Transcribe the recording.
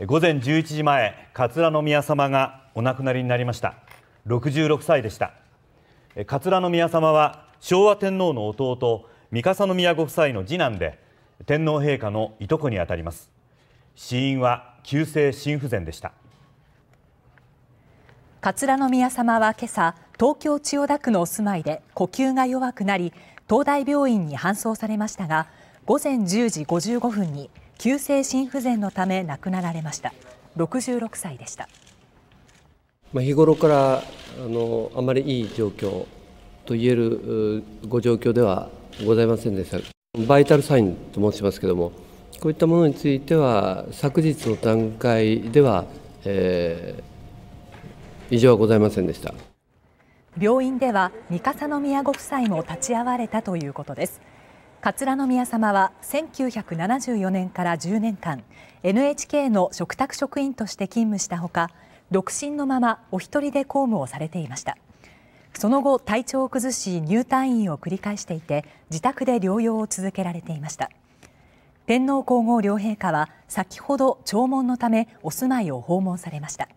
午前11時前桂宮様がお亡くなりになりました66歳でした桂宮様は昭和天皇の弟三笠宮ご夫妻の次男で天皇陛下のいとこにあたります死因は急性心不全でした桂宮様は今朝東京千代田区のお住まいで呼吸が弱くなり東大病院に搬送されましたが午前10時55分に急性心不全のため亡くなられました66歳でした日頃からあのあまりいい状況といえるご状況ではございませんでしたバイタルサインと申しますけどもこういったものについては昨日の段階では、えー、異常はございませんでした病院では三笠宮ご夫妻も立ち会われたということです桂宮さまは1974年から10年間 NHK の嘱託職員として勤務したほか独身のままお一人で公務をされていましたその後体調を崩し入退院を繰り返していて自宅で療養を続けられていました天皇皇后両陛下は先ほど弔問のためお住まいを訪問されました